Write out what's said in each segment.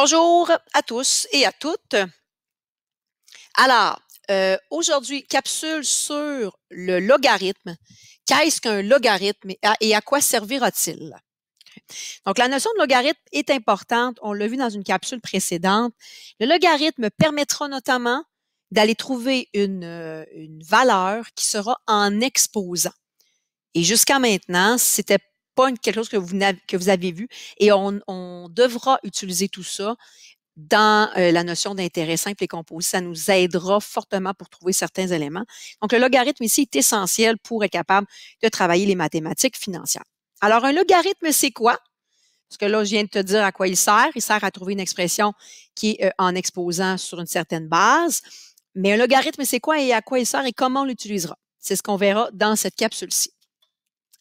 Bonjour à tous et à toutes. Alors, euh, aujourd'hui, capsule sur le logarithme. Qu'est-ce qu'un logarithme et à quoi servira-t-il? Donc, la notion de logarithme est importante. On l'a vu dans une capsule précédente. Le logarithme permettra notamment d'aller trouver une, euh, une valeur qui sera en exposant. Et jusqu'à maintenant, c'était pas quelque chose que vous, que vous avez vu. Et on, devra utiliser tout ça dans euh, la notion d'intérêt simple et composé. Ça nous aidera fortement pour trouver certains éléments. Donc, le logarithme ici est essentiel pour être capable de travailler les mathématiques financières. Alors, un logarithme, c'est quoi? Parce que là, je viens de te dire à quoi il sert. Il sert à trouver une expression qui est euh, en exposant sur une certaine base. Mais un logarithme, c'est quoi et à quoi il sert et comment on l'utilisera? C'est ce qu'on verra dans cette capsule-ci.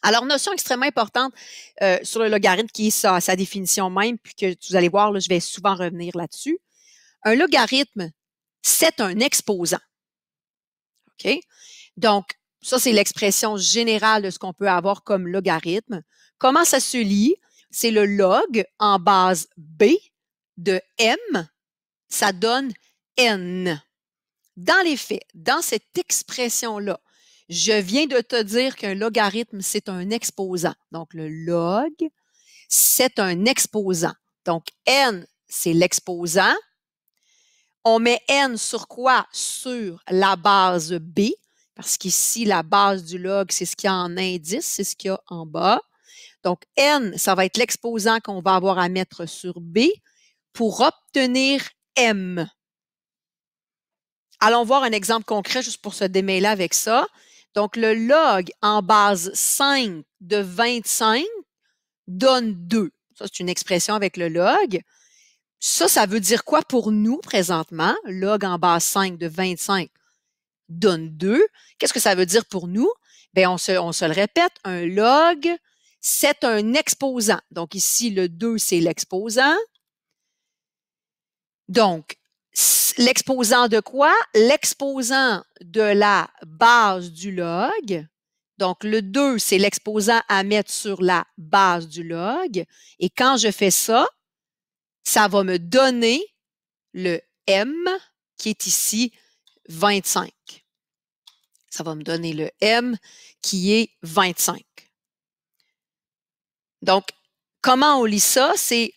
Alors, notion extrêmement importante euh, sur le logarithme qui est sa, sa définition même, puis que vous allez voir, là, je vais souvent revenir là-dessus. Un logarithme, c'est un exposant. OK? Donc, ça, c'est l'expression générale de ce qu'on peut avoir comme logarithme. Comment ça se lit? C'est le log en base B de M. Ça donne N. Dans les faits, dans cette expression-là, je viens de te dire qu'un logarithme, c'est un exposant. Donc, le log, c'est un exposant. Donc, n, c'est l'exposant. On met n sur quoi? Sur la base B, parce qu'ici, la base du log, c'est ce qu'il y a en indice, c'est ce qu'il y a en bas. Donc, n, ça va être l'exposant qu'on va avoir à mettre sur B pour obtenir M. Allons voir un exemple concret juste pour se démêler avec ça. Donc, le log en base 5 de 25 donne 2. Ça, c'est une expression avec le log. Ça, ça veut dire quoi pour nous présentement? Log en base 5 de 25 donne 2. Qu'est-ce que ça veut dire pour nous? Bien, on se, on se le répète, un log, c'est un exposant. Donc ici, le 2, c'est l'exposant. Donc, L'exposant de quoi? L'exposant de la base du log. Donc, le 2, c'est l'exposant à mettre sur la base du log. Et quand je fais ça, ça va me donner le M qui est ici 25. Ça va me donner le M qui est 25. Donc, comment on lit ça? C'est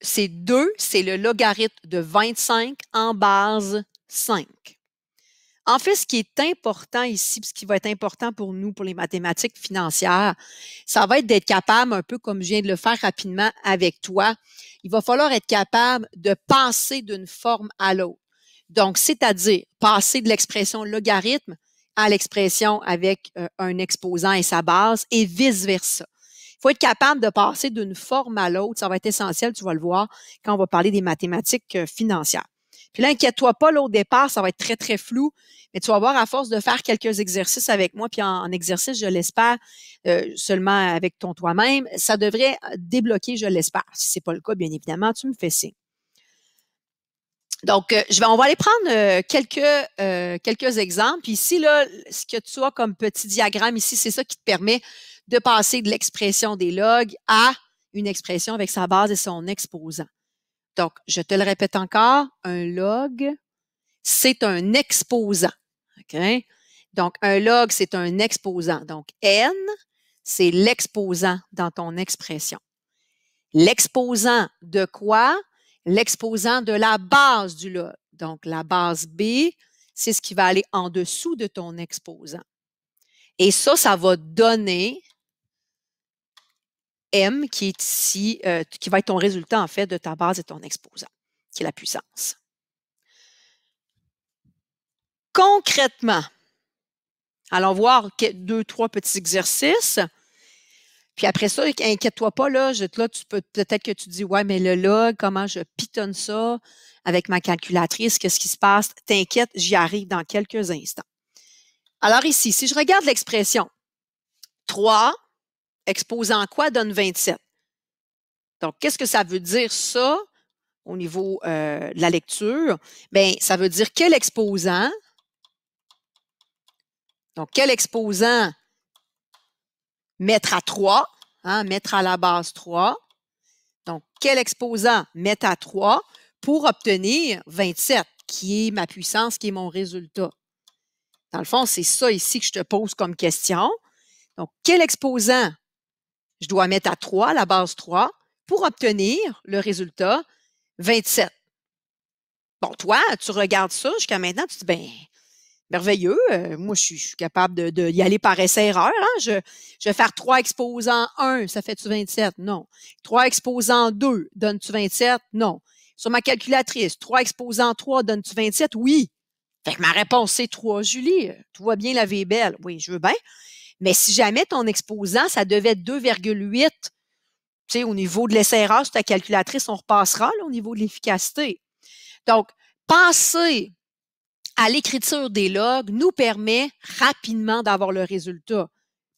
c'est 2, c'est le logarithme de 25 en base 5. En fait, ce qui est important ici, ce qui va être important pour nous, pour les mathématiques financières, ça va être d'être capable, un peu comme je viens de le faire rapidement avec toi, il va falloir être capable de passer d'une forme à l'autre. Donc, c'est-à-dire passer de l'expression logarithme à l'expression avec euh, un exposant et sa base et vice-versa faut être capable de passer d'une forme à l'autre. Ça va être essentiel, tu vas le voir, quand on va parler des mathématiques euh, financières. Puis là, inquiète-toi pas, là, au départ, ça va être très, très flou, mais tu vas voir à force de faire quelques exercices avec moi, puis en, exercice, je l'espère, euh, seulement avec ton toi-même, ça devrait euh, débloquer, je l'espère. Si c'est pas le cas, bien évidemment, tu me fais signe. Donc, je vais, on va aller prendre quelques, quelques exemples. Puis ici, là, ce que tu as comme petit diagramme ici, c'est ça qui te permet de passer de l'expression des logs à une expression avec sa base et son exposant. Donc, je te le répète encore, un log, c'est un exposant. Donc, un log, c'est un exposant. Donc, N, c'est l'exposant dans ton expression. L'exposant de quoi? L'exposant de la base du log. Donc, la base B, c'est ce qui va aller en dessous de ton exposant. Et ça, ça va donner M qui est ici, euh, qui va être ton résultat en fait de ta base et ton exposant, qui est la puissance. Concrètement, allons voir deux, trois petits exercices. Puis après ça, inquiète-toi pas, là, je, là tu peux peut-être que tu dis Ouais, mais le log, comment je pitonne ça avec ma calculatrice, qu'est-ce qui se passe? T'inquiète, j'y arrive dans quelques instants. Alors ici, si je regarde l'expression 3 exposant quoi donne 27. Donc, qu'est-ce que ça veut dire ça au niveau euh, de la lecture? Bien, ça veut dire quel exposant. Donc, quel exposant mettre à 3, hein, mettre à la base 3. Donc, quel exposant mettre à 3 pour obtenir 27, qui est ma puissance, qui est mon résultat. Dans le fond, c'est ça ici que je te pose comme question. Donc, quel exposant je dois mettre à 3, la base 3, pour obtenir le résultat 27. Bon, toi, tu regardes ça jusqu'à maintenant, tu te dis, ben, merveilleux, euh, moi, je suis, capable d'y de, aller par essai-erreur. Hein, je, vais faire 3 exposants 1, ça fait-tu 27? Non. 3 exposants 2, donne-tu 27? Non. Sur ma calculatrice, 3 exposants 3, donne-tu 27? Oui. Fait que ma réponse, c'est 3, Julie. Tu vois bien la vie est belle. Oui, je veux bien. Mais si jamais ton exposant, ça devait être 2,8, tu sais, au niveau de lessai sur ta calculatrice, on repassera là, au niveau de l'efficacité. Donc, passer à l'écriture des logs nous permet rapidement d'avoir le résultat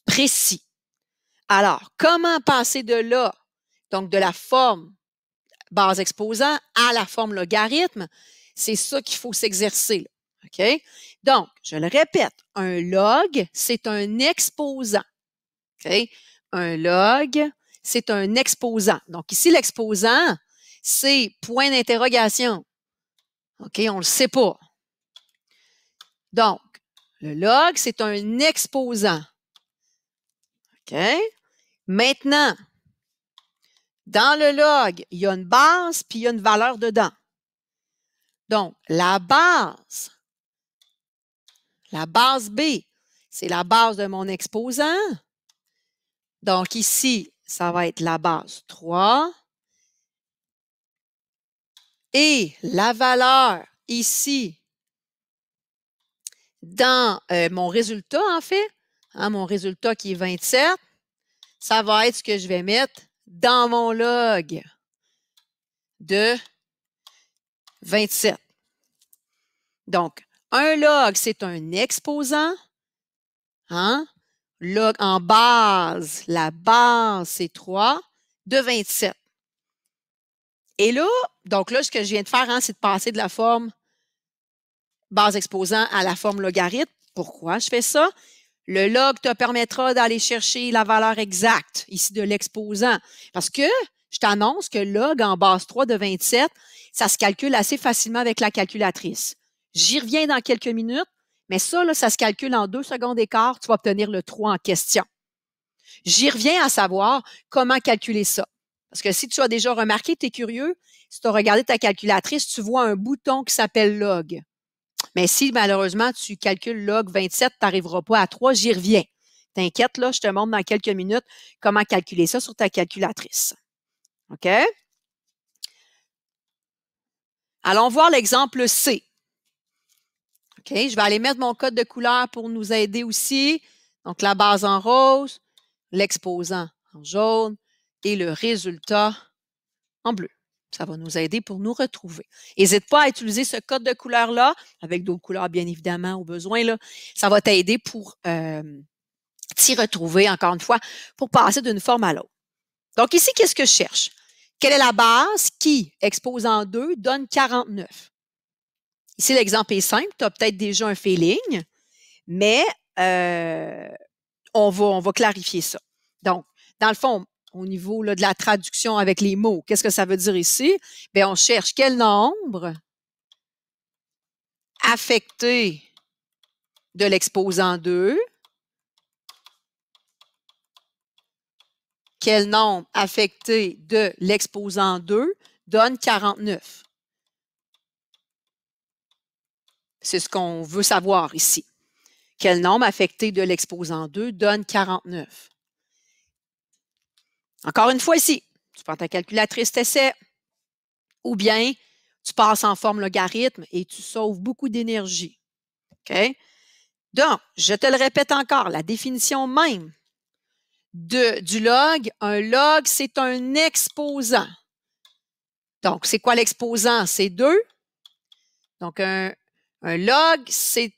précis. Alors, comment passer de là, donc de la forme base exposant à la forme logarithme, c'est ça qu'il faut s'exercer. OK? Donc, je le répète, un log, c'est un exposant. OK? Un log, c'est un exposant. Donc, ici, l'exposant, c'est point d'interrogation. OK? On ne le sait pas. Donc, le log, c'est un exposant. OK? Maintenant, dans le log, il y a une base puis il y a une valeur dedans. Donc, la base, la base B, c'est la base de mon exposant. Donc ici, ça va être la base 3. Et la valeur ici, dans euh, mon résultat, en fait, hein, mon résultat qui est 27, ça va être ce que je vais mettre dans mon log de 27. Donc, un log, c'est un exposant. Hein? Log en base, la base, c'est 3 de 27. Et là, donc là, ce que je viens de faire, hein, c'est de passer de la forme base exposant à la forme logarithme. Pourquoi je fais ça? Le log te permettra d'aller chercher la valeur exacte ici de l'exposant. Parce que je t'annonce que log en base 3 de 27, ça se calcule assez facilement avec la calculatrice. J'y reviens dans quelques minutes, mais ça, là, ça se calcule en deux secondes et quart, tu vas obtenir le 3 en question. J'y reviens à savoir comment calculer ça. Parce que si tu as déjà remarqué, tu es curieux, si tu as regardé ta calculatrice, tu vois un bouton qui s'appelle log. Mais si malheureusement tu calcules log 27, tu n'arriveras pas à 3, j'y reviens. T'inquiète, là, je te montre dans quelques minutes comment calculer ça sur ta calculatrice. OK? Allons voir l'exemple C je vais aller mettre mon code de couleur pour nous aider aussi. Donc, la base en rose, l'exposant en jaune et le résultat en bleu. Ça va nous aider pour nous retrouver. N'hésite pas à utiliser ce code de couleur-là, avec d'autres couleurs, bien évidemment, au besoin. Ça va t'aider pour euh, t'y retrouver, encore une fois, pour passer d'une forme à l'autre. Donc ici, qu'est-ce que je cherche? Quelle est la base qui, exposant 2, donne 49? Ici, l'exemple est simple. Tu as peut-être déjà un feeling, mais euh, on, va, on va clarifier ça. Donc, dans le fond, au niveau de la traduction avec les mots, qu'est-ce que ça veut dire ici? Bien, on cherche quel nombre affecté de l'exposant 2, quel nombre affecté de l'exposant 2 donne 49. C'est ce qu'on veut savoir ici. Quel nombre affecté de l'exposant 2 donne 49? Encore une fois ici, tu prends ta calculatrice t'essaies, ou bien tu passes en forme logarithme et tu sauves beaucoup d'énergie. OK? Donc, je te le répète encore, la définition même de, du log, un log, c'est un exposant. Donc, c'est quoi l'exposant? C'est 2. Donc, un un log, c'est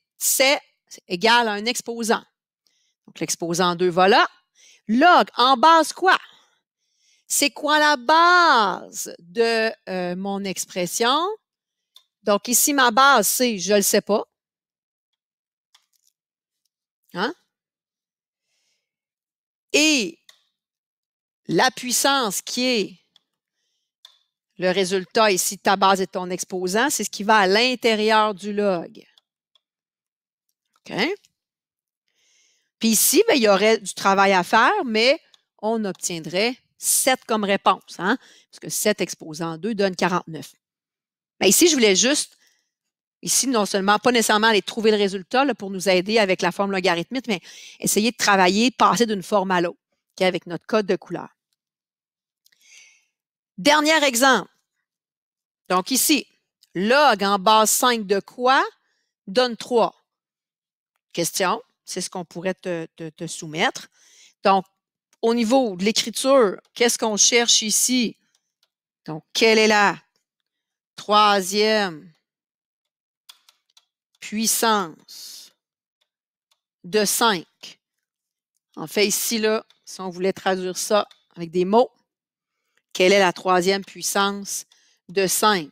égal à un exposant. Donc, l'exposant 2 va là. Log, en base quoi? C'est quoi la base de euh, mon expression? Donc, ici, ma base, c'est je ne le sais pas. Hein? Et la puissance qui est le résultat ici ta base et ton exposant, c'est ce qui va à l'intérieur du log. OK? Puis ici, ben, il y aurait du travail à faire, mais on obtiendrait 7 comme réponse, hein? parce que 7 exposant 2 donne 49. Mais ici, je voulais juste, ici, non seulement pas nécessairement aller trouver le résultat là, pour nous aider avec la forme logarithmique, mais essayer de travailler, passer d'une forme à l'autre, okay, avec notre code de couleur. Dernier exemple. Donc ici, log en base 5 de quoi donne 3. Question, c'est ce qu'on pourrait te, soumettre. Donc, au niveau de l'écriture, qu'est-ce qu'on cherche ici? Donc, quelle est la troisième puissance de 5? En fait, ici, là, si on voulait traduire ça avec des mots, quelle est la troisième puissance de 5?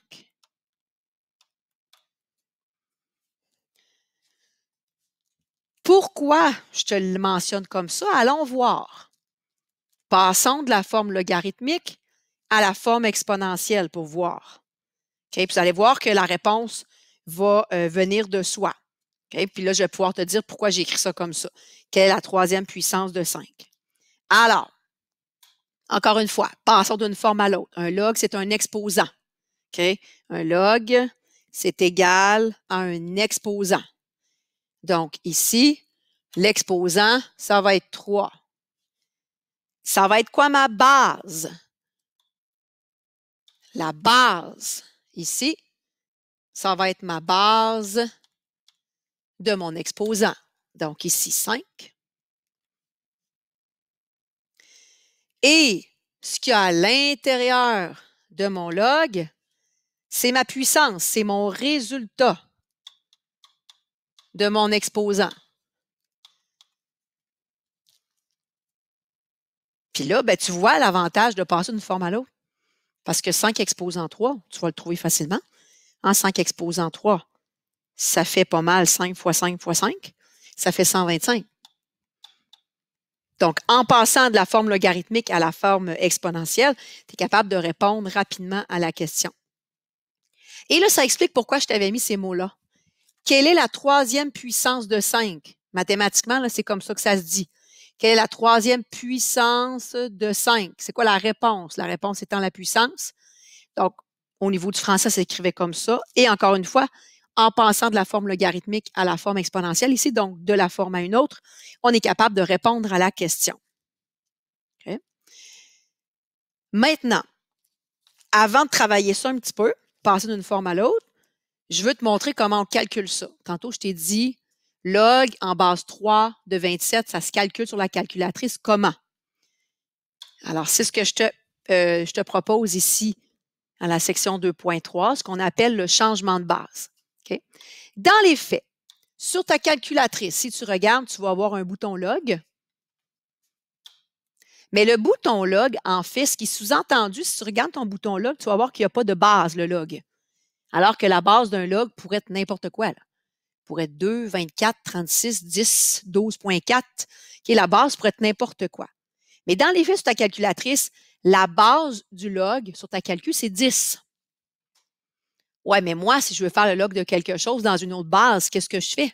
Pourquoi je te le mentionne comme ça? Allons voir. Passons de la forme logarithmique à la forme exponentielle pour voir. vous allez voir que la réponse va euh, venir de soi. Puis là, je vais pouvoir te dire pourquoi j'ai écrit ça comme ça. Quelle est la troisième puissance de 5? Alors, encore une fois, passons d'une forme à l'autre. Un log, c'est un exposant. Un log, c'est égal à un exposant. Donc, ici, l'exposant, ça va être 3. Ça va être quoi ma base? La base, ici, ça va être ma base de mon exposant. Donc, ici, 5. Et ce qu'il y a à l'intérieur de mon log, c'est ma puissance, c'est mon résultat de mon exposant. Puis là, ben, tu vois l'avantage de passer d'une forme à l'autre. Parce que 5 exposants 3, tu vas le trouver facilement. En 5 exposant 3, ça fait pas mal 5 x 5 x 5, ça fait 125. Donc, en passant de la forme logarithmique à la forme exponentielle, tu es capable de répondre rapidement à la question. Et là, ça explique pourquoi je t'avais mis ces mots-là. Quelle est la troisième puissance de 5? Mathématiquement, c'est comme ça que ça se dit. Quelle est la troisième puissance de 5? C'est quoi la réponse? La réponse étant la puissance. Donc, au niveau du français, ça s'écrivait comme ça. Et encore une fois, en passant de la forme logarithmique à la forme exponentielle ici, donc de la forme à une autre, on est capable de répondre à la question. Maintenant, avant de travailler ça un petit peu, passer d'une forme à l'autre, je veux te montrer comment on calcule ça. Tantôt, je t'ai dit log en base 3 de 27, ça se calcule sur la calculatrice comment? Alors, c'est ce que je te, euh, je te propose ici à la section 2.3, ce qu'on appelle le changement de base. Dans les faits, sur ta calculatrice, si tu regardes, tu vas avoir un bouton log. Mais le bouton log, en fait, ce qui est sous-entendu, si tu regardes ton bouton log, tu vas voir qu'il n'y a pas de base, le log. Alors que la base d'un log pourrait être n'importe quoi. Là. Pourrait être 2, 24, 36, 10, 12.4, qui est la base, pourrait être n'importe quoi. Mais dans les faits sur ta calculatrice, la base du log sur ta calcul, c'est 10. Ouais, mais moi, si je veux faire le log de quelque chose dans une autre base, qu'est-ce que je fais?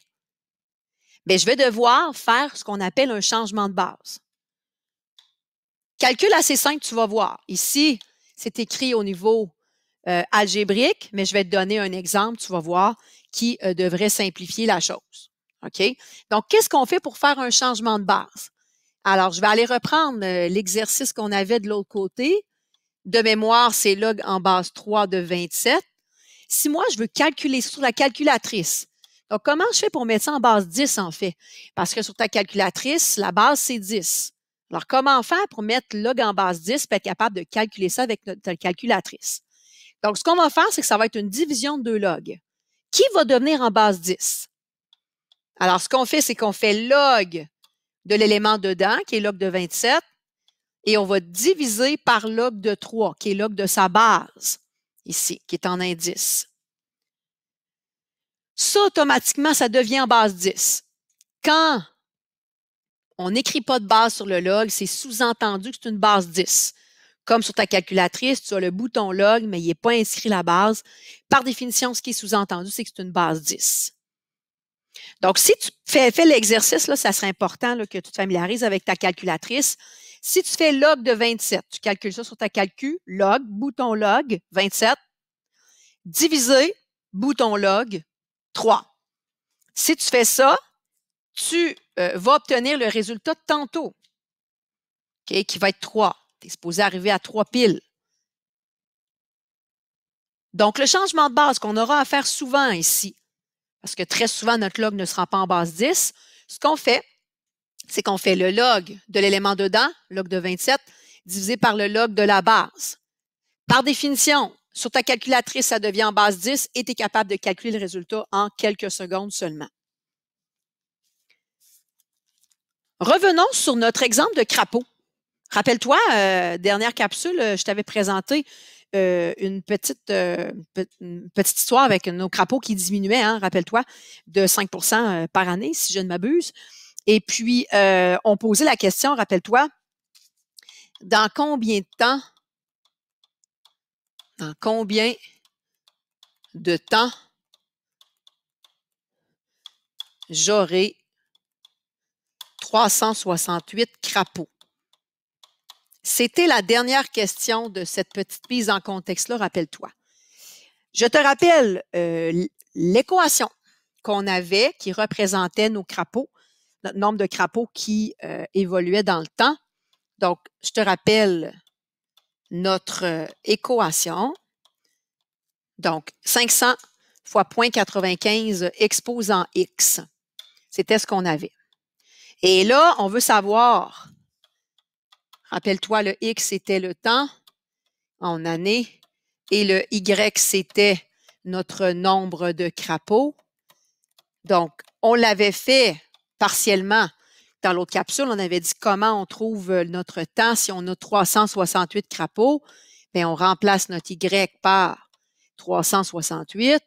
Bien, je vais devoir faire ce qu'on appelle un changement de base. Calcul assez simple, tu vas voir. Ici, c'est écrit au niveau euh, algébrique, mais je vais te donner un exemple, tu vas voir, qui euh, devrait simplifier la chose. OK? Donc, qu'est-ce qu'on fait pour faire un changement de base? Alors, je vais aller reprendre euh, l'exercice qu'on avait de l'autre côté. De mémoire, c'est log en base 3 de 27. Si moi, je veux calculer sur la calculatrice, donc comment je fais pour mettre ça en base 10 en fait? Parce que sur ta calculatrice, la base, c'est 10. Alors, comment faire pour mettre log en base 10 pour être capable de calculer ça avec ta calculatrice? Donc, ce qu'on va faire, c'est que ça va être une division de deux logs. Qui va devenir en base 10? Alors, ce qu'on fait, c'est qu'on fait log de l'élément dedans, qui est log de 27, et on va diviser par log de 3, qui est log de sa base ici, qui est en indice. Ça, automatiquement, ça devient en base 10. Quand on n'écrit pas de base sur le log, c'est sous-entendu que c'est une base 10. Comme sur ta calculatrice, tu as le bouton log, mais il n'est pas inscrit la base. Par définition, ce qui est sous-entendu, c'est que c'est une base 10. Donc, si tu fais, l'exercice, ça serait important que tu te familiarises avec ta calculatrice si tu fais log de 27, tu calcules ça sur ta calcul, log, bouton log, 27, divisé, bouton log, 3. Si tu fais ça, tu euh, vas obtenir le résultat de tantôt, qui va être 3. Tu es supposé arriver à 3 piles. Donc, le changement de base qu'on aura à faire souvent ici, parce que très souvent, notre log ne sera pas en base 10, ce qu'on fait, c'est qu'on fait le log de l'élément dedans, log de 27, divisé par le log de la base. Par définition, sur ta calculatrice, ça devient en base 10 et tu es capable de calculer le résultat en quelques secondes seulement. Revenons sur notre exemple de crapaud. Rappelle-toi, euh, dernière capsule, euh, je t'avais présenté euh, une, petite, petite histoire avec nos crapauds qui diminuaient, hein, rappelle-toi, de 5 par année, si je ne m'abuse. Et puis, euh, on posait la question, rappelle-toi, dans combien de temps, dans combien de temps j'aurai 368 crapauds? C'était la dernière question de cette petite mise en contexte-là, rappelle-toi. Je te rappelle euh, l'équation qu'on avait qui représentait nos crapauds nombre de crapauds qui euh, évoluait dans le temps. Donc, je te rappelle notre euh, équation. Donc, 500 fois 0.95 exposant x. C'était ce qu'on avait. Et là, on veut savoir, rappelle-toi, le x, était le temps en année et le y, c'était notre nombre de crapauds. Donc, on l'avait fait partiellement. Dans l'autre capsule, on avait dit comment on trouve euh, notre temps. Si on a 368 crapauds, bien, on remplace notre Y par 368.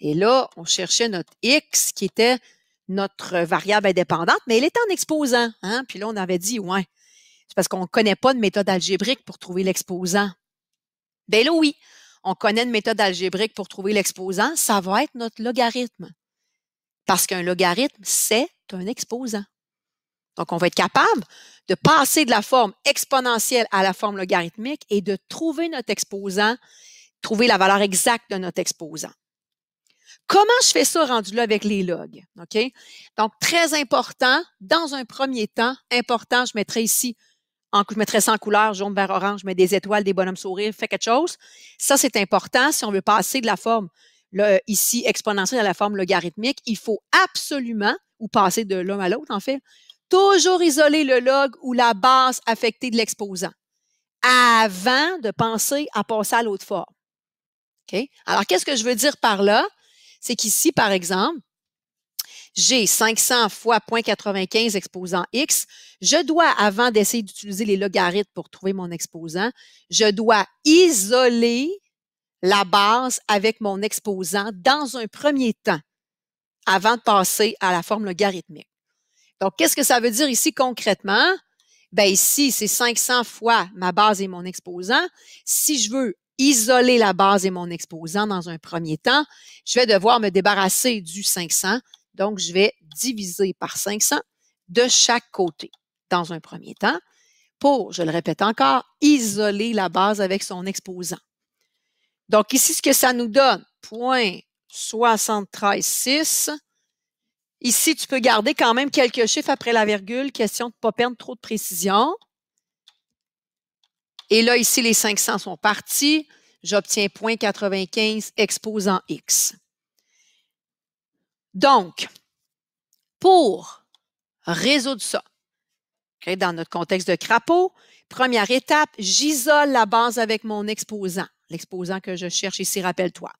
Et là, on cherchait notre X qui était notre variable indépendante, mais il est en exposant. Hein? Puis là, on avait dit, ouais, c'est parce qu'on ne connaît pas de méthode algébrique pour trouver l'exposant. Bien là, oui, on connaît une méthode algébrique pour trouver l'exposant, ça va être notre logarithme. Parce qu'un logarithme, c'est un exposant. Donc, on va être capable de passer de la forme exponentielle à la forme logarithmique et de trouver notre exposant, trouver la valeur exacte de notre exposant. Comment je fais ça rendu là avec les logs? OK? Donc, très important, dans un premier temps, important, je mettrais ici, je mettrai ça en couleur, jaune, vert, orange, je mets des étoiles, des bonhommes sourires, fais quelque chose. Ça, c'est important si on veut passer de la forme ici exponentielle à la forme logarithmique. Il faut absolument ou passer de l'un à l'autre, en fait. Toujours isoler le log ou la base affectée de l'exposant avant de penser à passer à l'autre forme. Alors, qu'est-ce que je veux dire par là? C'est qu'ici, par exemple, j'ai 500 fois 0.95 exposant X. Je dois, avant d'essayer d'utiliser les logarithmes pour trouver mon exposant, je dois isoler la base avec mon exposant dans un premier temps avant de passer à la forme logarithmique. Donc, qu'est-ce que ça veut dire ici concrètement? Ben ici, c'est 500 fois ma base et mon exposant. Si je veux isoler la base et mon exposant dans un premier temps, je vais devoir me débarrasser du 500. Donc, je vais diviser par 500 de chaque côté dans un premier temps pour, je le répète encore, isoler la base avec son exposant. Donc, ici, ce que ça nous donne, point 73,6. Ici, tu peux garder quand même quelques chiffres après la virgule, question de ne pas perdre trop de précision. Et là, ici, les 500 sont partis. J'obtiens 0.95 exposant X. Donc, pour résoudre ça, dans notre contexte de crapaud, première étape, j'isole la base avec mon exposant l'exposant que je cherche ici, rappelle-toi.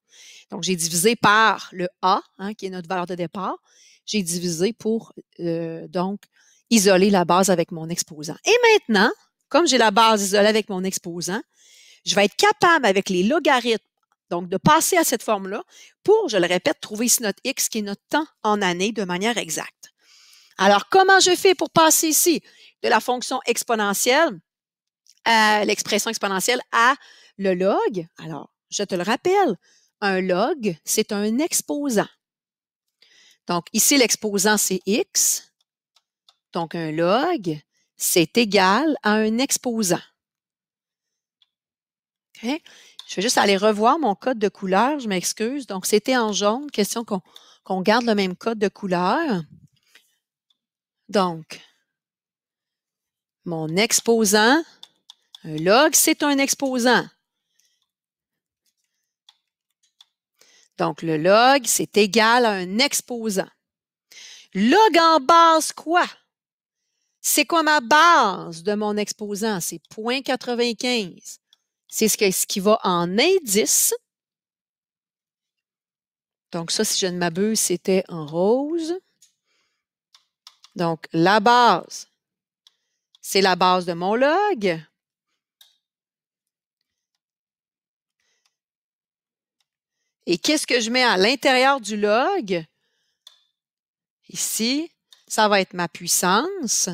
Donc, j'ai divisé par le A, hein, qui est notre valeur de départ. J'ai divisé pour, euh, donc, isoler la base avec mon exposant. Et maintenant, comme j'ai la base isolée avec mon exposant, je vais être capable, avec les logarithmes, donc de passer à cette forme-là pour, je le répète, trouver ici notre X, qui est notre temps en année, de manière exacte. Alors, comment je fais pour passer ici de la fonction exponentielle, euh, l'expression exponentielle, à le log, alors, je te le rappelle, un log, c'est un exposant. Donc, ici, l'exposant, c'est X. Donc, un log, c'est égal à un exposant. Je vais juste aller revoir mon code de couleur, je m'excuse. Donc, c'était en jaune, question qu'on garde le même code de couleur. Donc, mon exposant, un log, c'est un exposant. Donc, le log, c'est égal à un exposant. Log en base quoi? C'est quoi ma base de mon exposant? C'est 0.95. C'est ce, qui va en indice. Donc, ça, si je ne m'abuse, c'était en rose. Donc, la base, c'est la base de mon log. Et qu'est-ce que je mets à l'intérieur du log? Ici, ça va être ma puissance,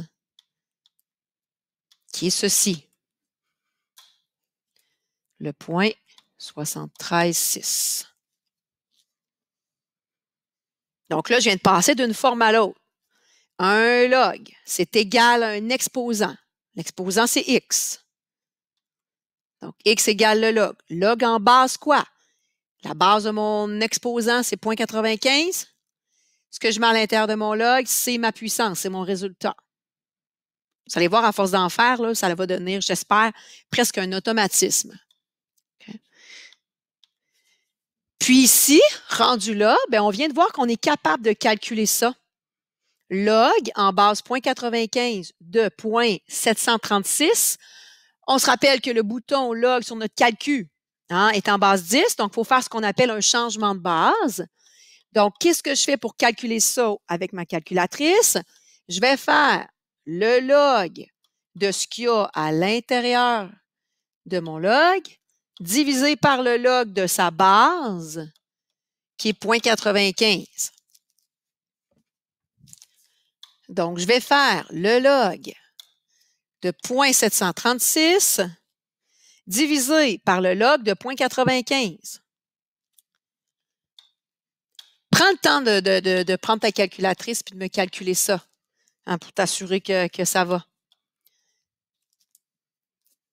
qui est ceci. Le point 73,6. Donc là, je viens de passer d'une forme à l'autre. Un log, c'est égal à un exposant. L'exposant, c'est x. Donc, x égale le log. Log en base quoi? La base de mon exposant, c'est 0.95. Ce que je mets à l'intérieur de mon log, c'est ma puissance, c'est mon résultat. Vous allez voir, à force d'en faire, là, ça va devenir, j'espère, presque un automatisme. Puis ici, rendu là, ben, on vient de voir qu'on est capable de calculer ça. Log en base 0.95 de 0.736. On se rappelle que le bouton log sur notre calcul, Hein, est en base 10, donc il faut faire ce qu'on appelle un changement de base. Donc, qu'est-ce que je fais pour calculer ça avec ma calculatrice? Je vais faire le log de ce qu'il y a à l'intérieur de mon log divisé par le log de sa base, qui est 0.95. Donc, je vais faire le log de 0.736 divisé par le log de 0.95. Prends le temps de, prendre ta calculatrice et de me calculer ça hein, pour t'assurer que, que ça va.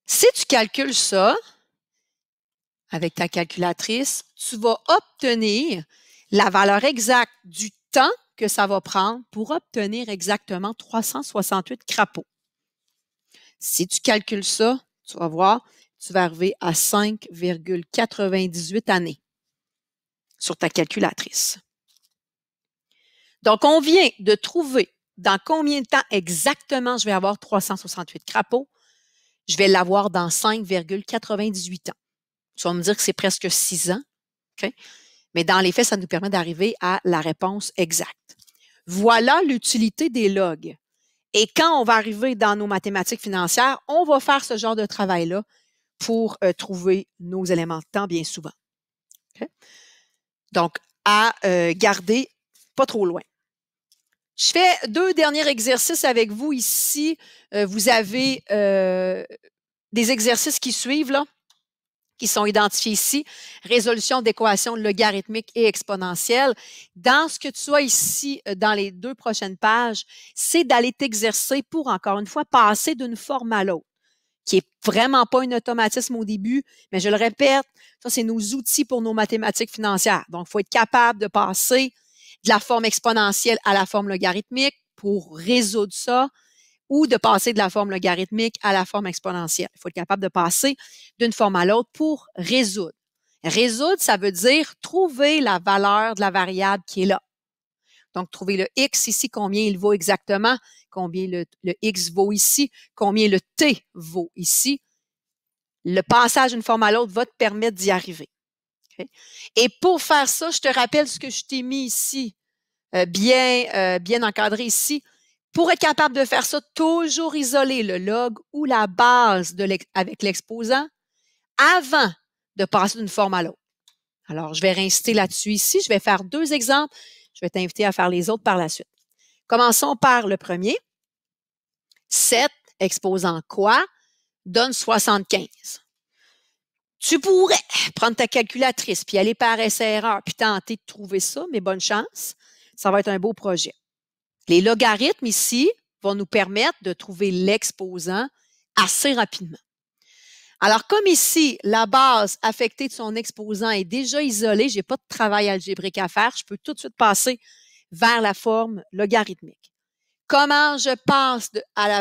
Si tu calcules ça avec ta calculatrice, tu vas obtenir la valeur exacte du temps que ça va prendre pour obtenir exactement 368 crapauds. Si tu calcules ça, tu vas voir, tu vas arriver à 5,98 années sur ta calculatrice. Donc, on vient de trouver dans combien de temps exactement je vais avoir 368 crapauds. Je vais l'avoir dans 5,98 ans. Tu vas me dire que c'est presque 6 ans. Mais dans les faits, ça nous permet d'arriver à la réponse exacte. Voilà l'utilité des logs. Et quand on va arriver dans nos mathématiques financières, on va faire ce genre de travail-là pour euh, trouver nos éléments de temps bien souvent. Donc, à euh, garder pas trop loin. Je fais deux derniers exercices avec vous ici. Euh, vous avez des exercices qui suivent, qui sont identifiés ici. Résolution d'équations logarithmiques et exponentielles. Dans ce que tu as ici, dans les deux prochaines pages, c'est d'aller t'exercer pour, encore une fois, passer d'une forme à l'autre qui est vraiment pas un automatisme au début, mais je le répète, ça, c'est nos outils pour nos mathématiques financières. Donc, faut être capable de passer de la forme exponentielle à la forme logarithmique pour résoudre ça ou de passer de la forme logarithmique à la forme exponentielle. Il faut être capable de passer d'une forme à l'autre pour résoudre. Résoudre, ça veut dire trouver la valeur de la variable qui est là. Donc, trouver le X ici, combien il vaut exactement, combien le, X vaut ici, combien le T vaut ici. Le passage d'une forme à l'autre va te permettre d'y arriver. Et pour faire ça, je te rappelle ce que je t'ai mis ici, euh, bien, euh, bien encadré ici. Pour être capable de faire ça, toujours isoler le log ou la base de avec l'exposant avant de passer d'une forme à l'autre. Alors, je vais réinsister là-dessus ici. Je vais faire deux exemples. Je vais t'inviter à faire les autres par la suite. Commençons par le premier. 7 exposant quoi donne 75. Tu pourrais prendre ta calculatrice puis aller par SRR, erreur puis tenter de trouver ça, mais bonne chance. Ça va être un beau projet. Les logarithmes ici vont nous permettre de trouver l'exposant assez rapidement. Alors, comme ici, la base affectée de son exposant est déjà isolée, j'ai pas de travail algébrique à faire, je peux tout de suite passer vers la forme logarithmique. Comment je passe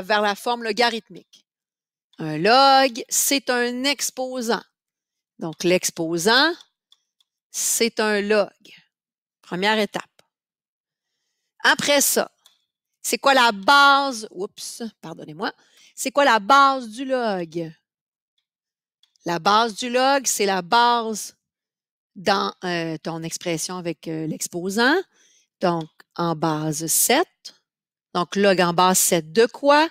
vers la forme logarithmique? Un log, c'est un exposant. Donc, l'exposant, c'est un log. Première étape. Après ça, c'est quoi la base? Oups, pardonnez-moi. C'est quoi la base du log? La base du log, c'est la base dans euh, ton expression avec euh, l'exposant. Donc, en base 7. Donc, log en base 7 de quoi?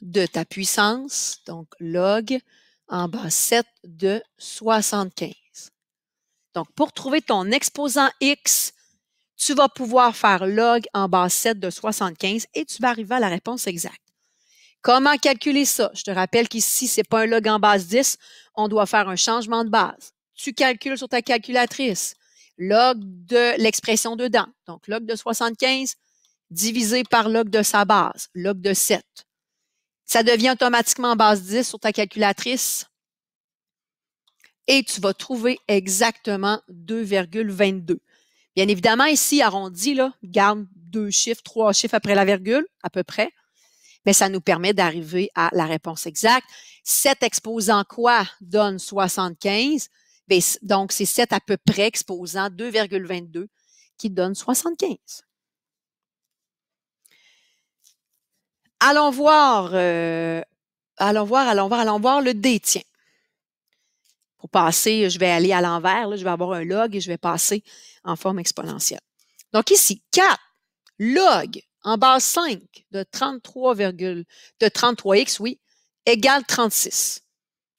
De ta puissance. Donc, log en base 7 de 75. Donc, pour trouver ton exposant X, tu vas pouvoir faire log en base 7 de 75 et tu vas arriver à la réponse exacte. Comment calculer ça? Je te rappelle qu'ici, ce n'est pas un log en base 10. On doit faire un changement de base. Tu calcules sur ta calculatrice. Log de l'expression dedans. Donc, log de 75 divisé par log de sa base, log de 7. Ça devient automatiquement base 10 sur ta calculatrice. Et tu vas trouver exactement 2,22. Bien évidemment, ici, arrondi, là, garde deux chiffres, trois chiffres après la virgule, à peu près mais ça nous permet d'arriver à la réponse exacte. 7 exposant quoi donne 75? Bien, donc, c'est 7 à peu près exposant 2,22 qui donne 75. Allons voir, euh, allons voir, allons voir, allons voir le détient. Pour passer, je vais aller à l'envers, je vais avoir un log et je vais passer en forme exponentielle. Donc ici, 4 log en base 5 de 33, de 33x, oui, égale 36.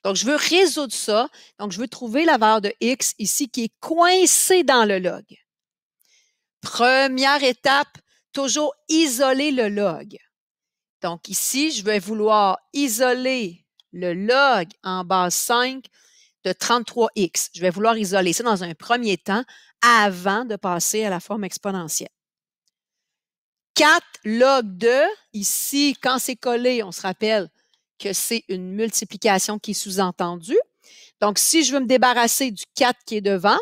Donc, je veux résoudre ça. Donc, je veux trouver la valeur de x ici qui est coincée dans le log. Première étape, toujours isoler le log. Donc, ici, je vais vouloir isoler le log en base 5 de 33x. Je vais vouloir isoler ça dans un premier temps avant de passer à la forme exponentielle. 4 log 2 ici, quand c'est collé, on se rappelle que c'est une multiplication qui est sous-entendue. Donc, si je veux me débarrasser du 4 qui est devant,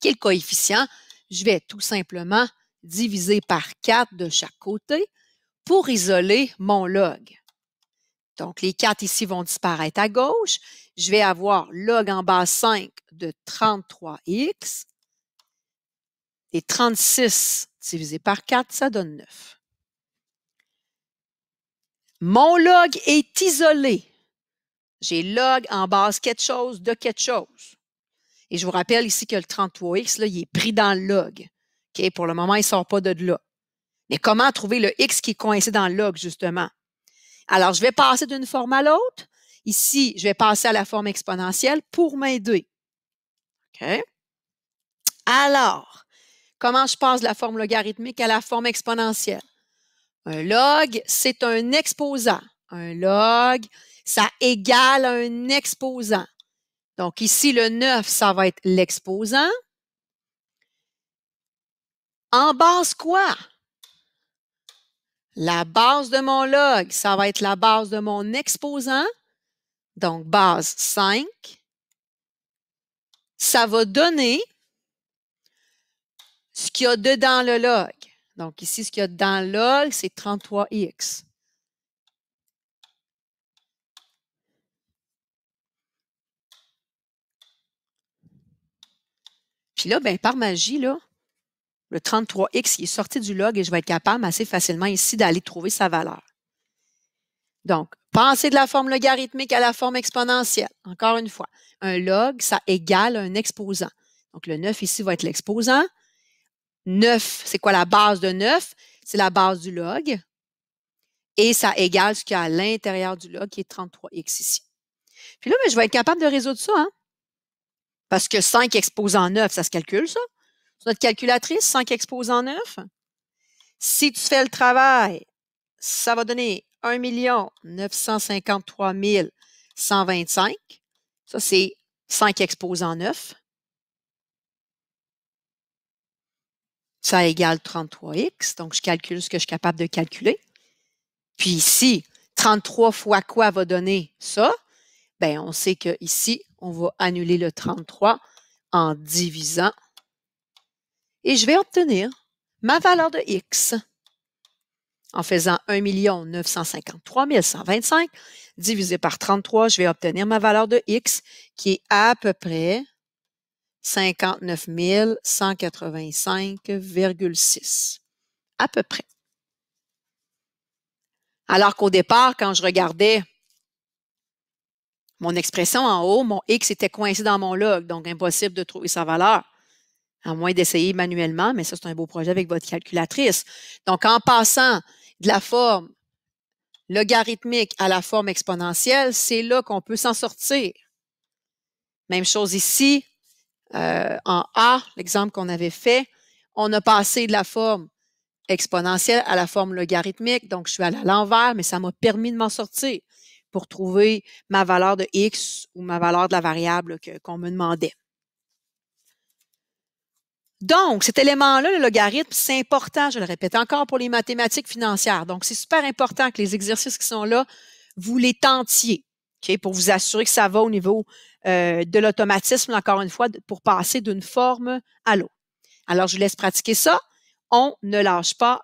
qui est le coefficient, je vais tout simplement diviser par 4 de chaque côté pour isoler mon log. Donc, les 4 ici vont disparaître à gauche. Je vais avoir log en bas 5 de 33x et 36 divisé par 4, ça donne 9. Mon log est isolé. J'ai log en base quelque chose de quelque chose. Et je vous rappelle ici que le 33x, là, il est pris dans le log. Pour le moment, il ne sort pas de là. Mais comment trouver le x qui coïncide dans le log, justement? Alors, je vais passer d'une forme à l'autre. Ici, je vais passer à la forme exponentielle pour m'aider. OK? Alors, Comment je passe de la forme logarithmique à la forme exponentielle? Un log, c'est un exposant. Un log, ça égale un exposant. Donc ici, le 9, ça va être l'exposant. En base quoi? La base de mon log, ça va être la base de mon exposant. Donc base 5. Ça va donner ce qu'il y a dedans le log. Donc ici, ce qu'il y a dedans le log, c'est 33x. Puis là, ben, par magie, là, le 33x est sorti du log et je vais être capable assez facilement ici d'aller trouver sa valeur. Donc, pensez de la forme logarithmique à la forme exponentielle. Encore une fois, un log, ça égale un exposant. Donc, le 9 ici va être l'exposant. 9, c'est quoi la base de 9? C'est la base du log. Et ça égale ce qu'il y a à l'intérieur du log qui est 33x ici. Puis là, mais ben, je vais être capable de résoudre ça. Hein? Parce que 5 exposant 9, ça se calcule, ça. Sur notre calculatrice, 5 exposant 9. Si tu fais le travail, ça va donner 1 953 125. Ça, c'est 5 exposant 9. ça égale 33x. Donc, je calcule ce que je suis capable de calculer. Puis ici, 33 fois quoi va donner ça? Bien, on sait qu'ici, on va annuler le 33 en divisant. Et je vais obtenir ma valeur de x en faisant 1 953 125 divisé par 33, je vais obtenir ma valeur de x qui est à peu près 59 185,6 à peu près. Alors qu'au départ, quand je regardais mon expression en haut, mon X était coincé dans mon log, donc impossible de trouver sa valeur, à moins d'essayer manuellement, mais ça, c'est un beau projet avec votre calculatrice. Donc, en passant de la forme logarithmique à la forme exponentielle, c'est là qu'on peut s'en sortir. Même chose ici, euh, en A, l'exemple qu'on avait fait, on a passé de la forme exponentielle à la forme logarithmique. Donc, je suis allé à l'envers, mais ça m'a permis de m'en sortir pour trouver ma valeur de x ou ma valeur de la variable qu'on me demandait. Donc, cet élément-là, le logarithme, c'est important, je le répète encore, pour les mathématiques financières. Donc, c'est super important que les exercices qui sont là, vous les tentiez, pour vous assurer que ça va au niveau euh, de l'automatisme, encore une fois, pour passer d'une forme à l'autre. Alors, je vous laisse pratiquer ça. On ne lâche pas.